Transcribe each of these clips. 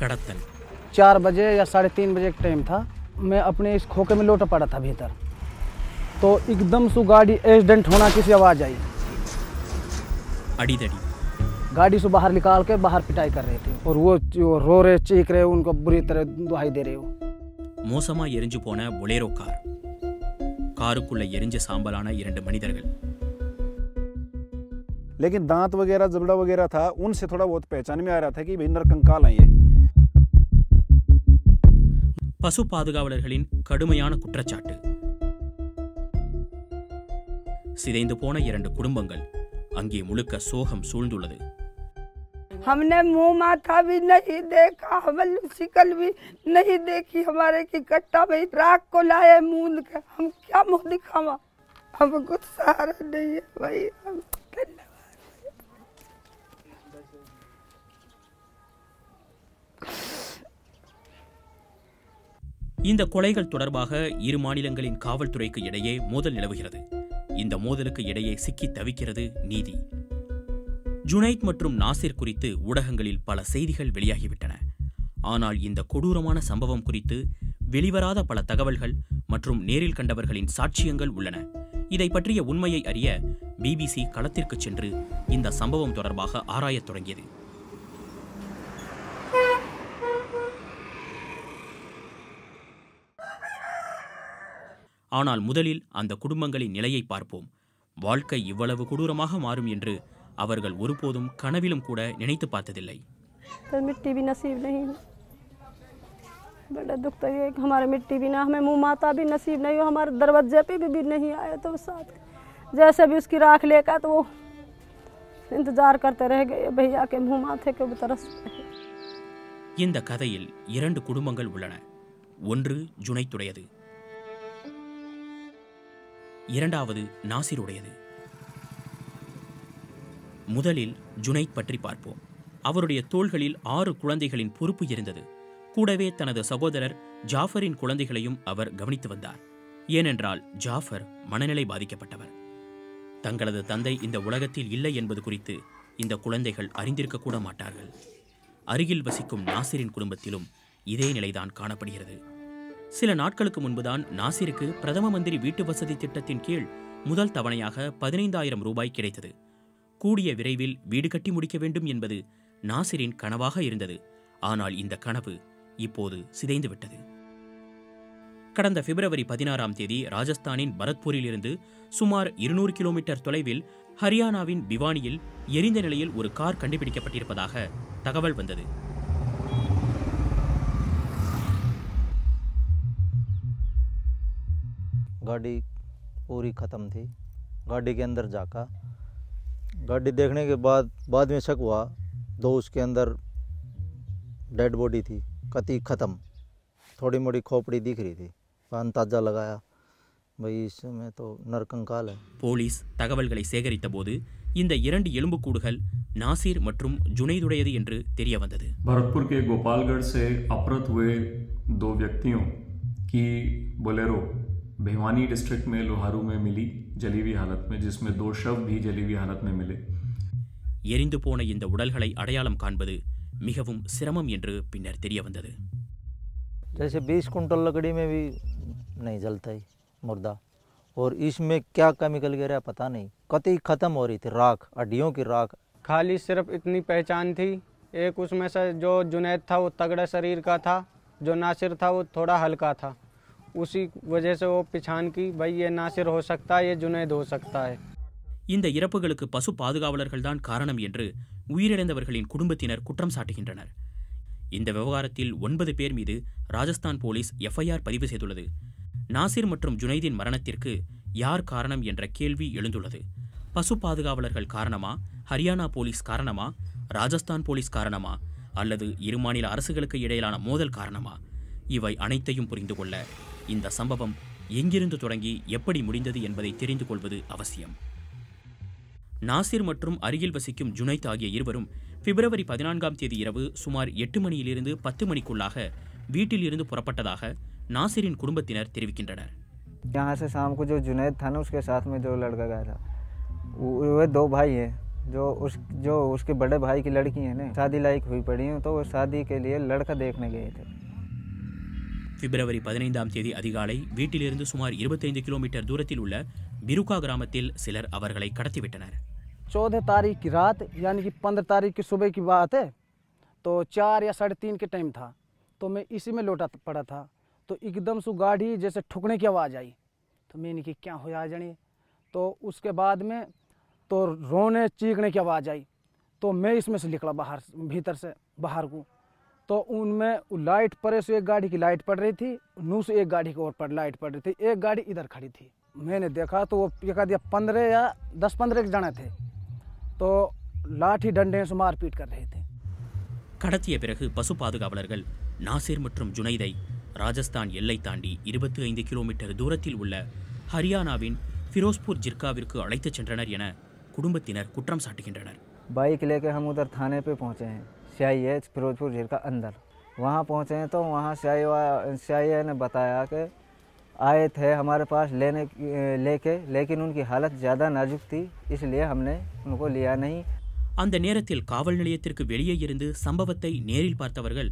कड़तन चार बजे या साढ़े तीन बजे का टाइम था मैं अपने इस खोखे में लौट पड़ा था भीतर तो एकदम सु गाड़ी एक्सीडेंट होना किसी आवाज़ आई अड़ी दड़ी गाड़ी से बाहर निकाल के बाहर पिटाई कर रहे थे और वो जो रो रहे चीख रहे उनको बुरी तरह दुहाई दे रहे हो மோசமா எரிஞ்சு போன ஒலேரோ கார் காருக்குள்ள எரிஞ்ச சாம்பலான இரண்டு மனிதர்கள் लेकिन दांत वगैरह जबड़ा वगैरह था उनसे थोड़ा बहुत पहचान में आ रहा था कि भाई नरकंकाल हैं ये பசு பாதுகாவலர்களின் கடுமையான குற்றச்சாட்டு சிதைந்து போன இரண்டு குடும்பங்கள் அங்கே முழுக்க சோகம் சூழ்ந்துள்ளது हमने मुंह माथा भी नहीं देखा हवल शिकल भी नहीं देखी हमारे की कट्टा भाई राख को लाए मूंद के हम क्या मुंह दिखावा हम कुछ सहारा नहीं है भाई இந்த கொலைகள் தொடர்பாக இரு மாநிலங்களின் காவல்துறைக்கு இடையே மோதல் நிலவுகிறது இந்த மோதலுக்கு இடையே சிக்கி தவிக்கிறது நீதி ஜுனைத் மற்றும் நாசிர் குறித்து ஊடகங்களில் பல செய்திகள் வெளியாகிவிட்டன ஆனால் இந்த கொடூரமான சம்பவம் குறித்து வெளிவராத பல தகவல்கள் மற்றும் நேரில் கண்டவர்களின் சாட்சியங்கள் உள்ளன இதை பற்றிய உண்மையை அறிய பிபிசி களத்திற்கு சென்று இந்த சம்பவம் தொடர்பாக ஆராயத் தொடங்கியது ஆனால் முதலில் அந்த குடும்பங்களின் நிலையை பார்ப்போம் வாழ்க்கை இவ்வளவு கொடூரமாக மாறும் என்று அவர்கள் ஒருபோதும் கனவிலும் கூட நினைத்து பார்த்ததில்லை மிட்டி भी नसीब नहीं बड़ा दुख तक है कि हमारा मिट्टी भी ना हमें मुँह माता भी नसीब नहीं हो हमारे दरवाजे पे भी, भी नहीं आया तो साथ जैसे भी उसकी राख लेकर तो वो இந்தஜார் கர்த்த ரஹே பையா கே முஹ் மாதே கே தரஸ் இந்த கதையில் இரண்டு குடும்பங்கள் உள்ளன ஒன்று ஜுனைத்துடையது இரண்டாவது நாசிருடையது முதலில் ஜுனைத் பற்றி பார்ப்போம் அவருடைய தோள்களில் ஆறு குழந்தைகளின் பொறுப்பு இருந்தது கூடவே தனது சகோதரர் ஜாஃபரின் குழந்தைகளையும் அவர் கவனித்து வந்தார் ஏனென்றால் ஜாஃபர் மனநிலை பாதிக்கப்பட்டவர் தங்களது தந்தை இந்த உலகத்தில் இல்லை என்பது குறித்து இந்த குழந்தைகள் அறிந்திருக்கக்கூட மாட்டார்கள் அருகில் வசிக்கும் நாசிரின் குடும்பத்திலும் இதே நிலைதான் காணப்படுகிறது சில நாட்களுக்கு முன்புதான் நாசிருக்கு பிரதம மந்திரி வீட்டு வசதி திட்டத்தின் கீழ் முதல் தவணையாக பதினைந்தாயிரம் ரூபாய் கிடைத்தது கூடிய விரைவில் வீடு கட்டி முடிக்க வேண்டும் என்பது நாசிரின் கனவாக இருந்தது ஆனால் இந்த கனவு இப்போது சிதைந்துவிட்டது கடந்த பிப்ரவரி பதினாறாம் தேதி ராஜஸ்தானின் பரத்பூரிலிருந்து சுமார் இருநூறு கிலோமீட்டர் தொலைவில் ஹரியானாவின் பிவானியில் எரிந்த நிலையில் ஒரு கார் கண்டுபிடிக்கப்பட்டிருப்பதாக தகவல் வந்தது गाड़ी पूरी ख़त्म थी गाड़ी के अंदर जाका गाड़ी देखने के बाद बाद में शक हुआ दो उसके अंदर डेड बॉडी थी कति ख़त्म थोड़ी मोड़ी खोपड़ी दिख रही थी अंदाजा लगाया भाई इसमें तो நரக்கங்கால போலீஸ் தகவல்களை சேகரித்த போது இந்த இரண்டு எலும்புக்கூடுகள் நாசிர் மற்றும் ஜுனைதுடையது என்று தெரிய வந்தது भरतपुर के गोपालगढ़ से अपहृत हुए दो व्यक्तियों की बोलेरो भिवानी डिस्ट्रिक्ट में लोहारू में मिली जली हुई हालत में जिसमें दो शव भी जली हुई हालत में मिले எரிந்து போன இந்த உடல்களை அடையாளம் காண்பது மிகவும் சிரமம் என்று பின்னர் தெரிய வந்தது जैसे 20 कुंटल लकड़ी में भी नहीं जलता है मुर्दा और इसमें क्या केमिकल गिरा पता नहीं कतई ख़त्म हो रही थी राख हड्डियों की राख खाली सिर्फ इतनी पहचान थी एक उसमें से जो जुनैद था वो तगड़ा शरीर का था जो नासिर था वो थोड़ा हल्का था உசி வஜேச ஓ பிச்சான் கி பை ஏ நாசிர் ஹோ சக்தா ஏ ஜுனைத் ஹோ சக்தா ஹே இந்த இறப்புகளுக்கு பசு பாதுகாவலர்கள் தான் காரணம் என்று உயிரிழந்தவர்களின் குடும்பத்தினர் குற்றம் சாட்டுகின்றனர் இந்த விவகாரத்தில் ஒன்பது பேர் மீது ராஜஸ்தான் போலீஸ் எஃப்ஐஆர் பதிவு செய்துள்ளது நாசிர் மற்றும் ஜுனைதின் மரணத்திற்கு யார் காரணம் என்ற கேள்வி எழுந்துள்ளது பசு பாதுகாவலர்கள் காரணமா ஹரியானா போலீஸ் காரணமா ராஜஸ்தான் போலீஸ் காரணமா அல்லது இரு மாநில அரசுகளுக்கு இடையிலான மோதல் காரணமா இவை அனைத்தையும் புரிந்து கொள்ள இந்த சம்பவம் எங்கிருந்து தொடங்கி எப்படி முடிந்தது என்பதை தெரிந்து கொள்வது அவசியம் நாசிர் மற்றும் அருகில் வசிக்கும் ஜுனைத் ஆகிய இருவரும் பிப்ரவரி பதினான்காம் தேதி இரவு சுமார் எட்டு மணியிலிருந்து பத்து மணிக்குள்ளாக வீட்டில் இருந்து புறப்பட்டதாக நாசிரின் குடும்பத்தினர் தெரிவிக்கின்றனர் जो उस जो उसके बड़े भाई की लड़की है ना शादी लायक हुई पड़ी तो वो शादी के लिए लड़का देखने गए थे பிப்ரவரி பதினைந்தாம் தேதி அதிகாலை வீட்டிலிருந்து சுமார் இருபத்தைந்து கிலோமீட்டர் தூரத்தில் உள்ள பிருகா கிராமத்தில் சிலர் அவர்களை कड़ती विटनर चौदह तारीख की रात यानी कि पंद्रह तारीख की सुबह की बात है तो चार या साढ़े तीन के टाइम था तो मैं इसी में लौटा पड़ा था तो एकदम सु गाड़ी जैसे ठुकने की आवाज़ आई तो मैंने कि क्या होया जाने तो उसके बाद में तो रोने चीखने की आवाज़ आई तो मैं इसमें से निकला बाहर भीतर से बाहर को तो उनमें लाइट परे से एक गाड़ी की लाइट पड़ रही थी नू से एक गाड़ी की ओर पर लाइट पड़ रही थी एक गाड़ी इधर खड़ी थी मैंने देखा तो वो एक दिया पंद्रह या दस पंद्रह जने थे तो लाठी डंडे से मारपीट कर रहे थे கடத்திய பிறகு பசு பாதுகாவலர்கள் நாசிர் மற்றும் ஜுனைதை ராஜஸ்தான் எல்லை தாண்டி இருபத்தி ஐந்து கிலோமீட்டர் தூரத்தில் உள்ள ஹரியானாவின் फिरोजपुर जिरकाவிற்கு அழைத்துச் சென்றனர் என குடும்பத்தினர் குற்றம் சாட்டுகின்றனர் लेके हम उधर थाने पे पहुंचे हैं सियाई है फिरोजपुर झील का अंदर वहाँ पहुँचे तो वहाँ सियाई सियाई ने बताया कि आए थे हमारे पास लेने लेके लेकिन उनकी हालत ज़्यादा नाजुक थी इसलिए हमने उनको लिया नहीं அந்த நேரத்தில் காவல் நிலையத்திற்கு வெளியே இருந்து சம்பவத்தை நேரில் பார்த்தவர்கள்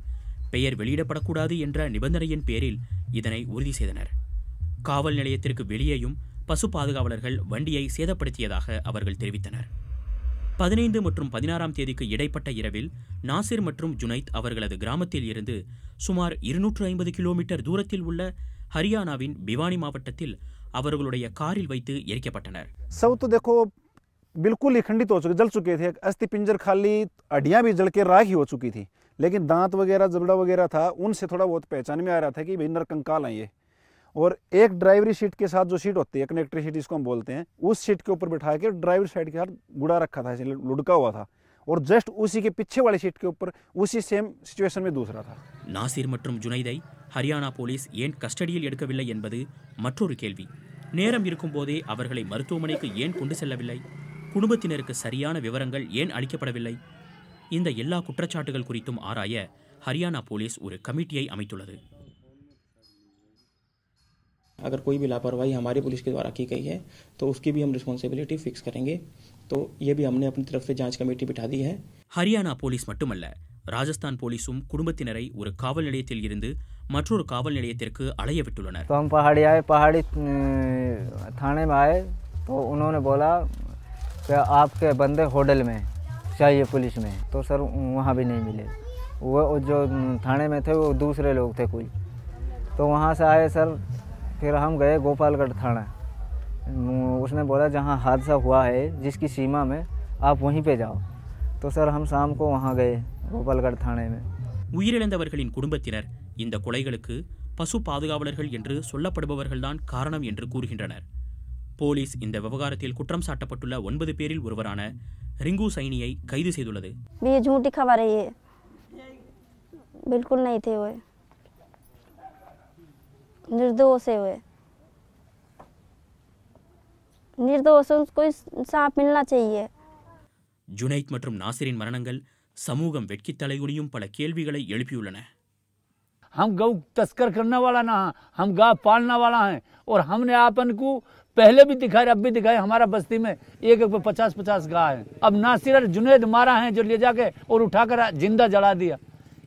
பெயர் வெளியிடப்படக்கூடாது என்ற நிபந்தனையின் பேரில் இதனை உறுதி செய்தனர் காவல் நிலையத்திற்கு வெளியேயும் பசு பாதுகாவலர்கள் வண்டியை சேதப்படுத்தியதாக அவர்கள் தெரிவித்தனர் பதினைந்து மற்றும் பதினாறாம் தேதிக்கு இடைப்பட்ட இரவில் நாசிர் மற்றும் ஜுனைத் அவர்களது கிராமத்தில் இருந்து சுமார் இருநூற்று ஐம்பது கிலோமீட்டர் தூரத்தில் உள்ள ஹரியானாவின் பிவானி மாவட்டத்தில் அவர்களுடைய காரில் வைத்து எரிக்கப்பட்டனர் சவுத்து देखो बिल्कुल ही खंडित हो चुके जल चुके थे अस्थि पिंजर खाली हड्डियाँ भी जल के राख ही हो चुकी थी लेकिन दांत वगैरह जबड़ा वगैरह था उनसे थोड़ा बहुत पहचान में आ रहा था कि भाई नरकंकाल और एक ड्राइवरी सीट के साथ जो सीट होती है कनेक्टर सीट जिसको हम बोलते हैं उस सीट के ऊपर बिठा के ड्राइवर साइड के साथ गुड़ा रखा था इसलिए लुढ़का हुआ था और जस्ट उसी के पीछे वाली सीट के ऊपर उसी सेम सिचुएशन में दूसरा था நாசிர் மற்றும் ஜுனைதை ஹரியானா போலீஸ் ஏன் கஸ்டடியில் எடுக்கவில்லை என்பது மற்றொரு கேள்வி நேரம் இருக்கும்போதே அவர்களை மருத்துவமனைக்கு ஏன் கொண்டு செல்லவில்லை குடும்பத்தினருக்கு சரியான விவரங்கள் ஏன் அளிக்கப்படவில்லை இந்த எல்லா குற்றச்சாட்டுகள் குறித்தும் ஆராய ஹரியானா போலீஸ் ஒரு கமிட்டியை அமைத்துள்ளது अगर कोई भी लापरवाही हमारी पुलिस के द्वारा की गई है तो उसकी भी हम रिस्पॉन्सिबिलिटी फिक्स करेंगे तो ये भी हमने अपनी तरफ से जांच बिठा दी है हरियाणा पुलिस मटमल ராஜஸ்தான் போலீஸும் குடும்பத்தினரை ஒரு காவல் நிலையத்தில் இருந்து மற்றொரு காவல் நிலையத்திற்கு அலைய விட்டுள்ளனர் तो हम पहाड़ी आए पहाड़ी थाने में आए तो उन्होंने बोला कि आपके बंदे होटल में चाहिए पुलिस में तो सर वहाँ भी नहीं मिले वो जो थाने में थे वो दूसरे लोग थे कोई तो वहाँ से आए सर फिर हम गए गोपालगढ़ थाना उसने बोला जहाँ हादसा हुआ है जिसकी सीमा में आप वहीं पे जाओ तो सर हम शाम को वहाँ गए கோபால்கர் தானே உயிரிழந்தவர்களின் குடும்பத்தினர் இந்த கொலைகளுக்கு பசு பாதுகாவலர்கள் என்று சொல்லப்படுபவர்கள்தான் காரணம் என்று கூறுகின்றனர் போலீஸ் இந்த விவகாரத்தில் குற்றம் சாட்டப்பட்டுள்ள ஒன்பது பேரில் ஒருவரான ரிங்கு சைனியை கைது செய்துள்ளது பில்குல் निर्दोष है वे निर्दोष इंसाफ मिलना चाहिए மற்றும் நாசிரின் மரணங்கள் சமூகம் வெட்கி பல கேள்விகளை எழுப்பியுள்ளன हम गौ तस्कर करने वाला ना हम पालने वाला और हमने आपन को पहले भी दिखाया अब भी दिखाया हमारा बस्ती में एक एक पचास पचास गाय है अब नासिर और जुनेद मारा है जो ले जाके और उठाकर जिंदा जला दिया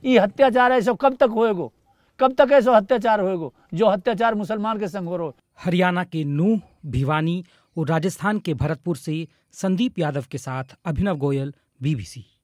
ये हत्याचार है सब कब तक होएगा कब तक ऐसा अत्याचार होएगो जो अत्याचार मुसलमान के संग हो रहा हरियाणा के नूह भिवानी और राजस्थान के भरतपुर से संदीप यादव के साथ अभिनव गोयल बीबीसी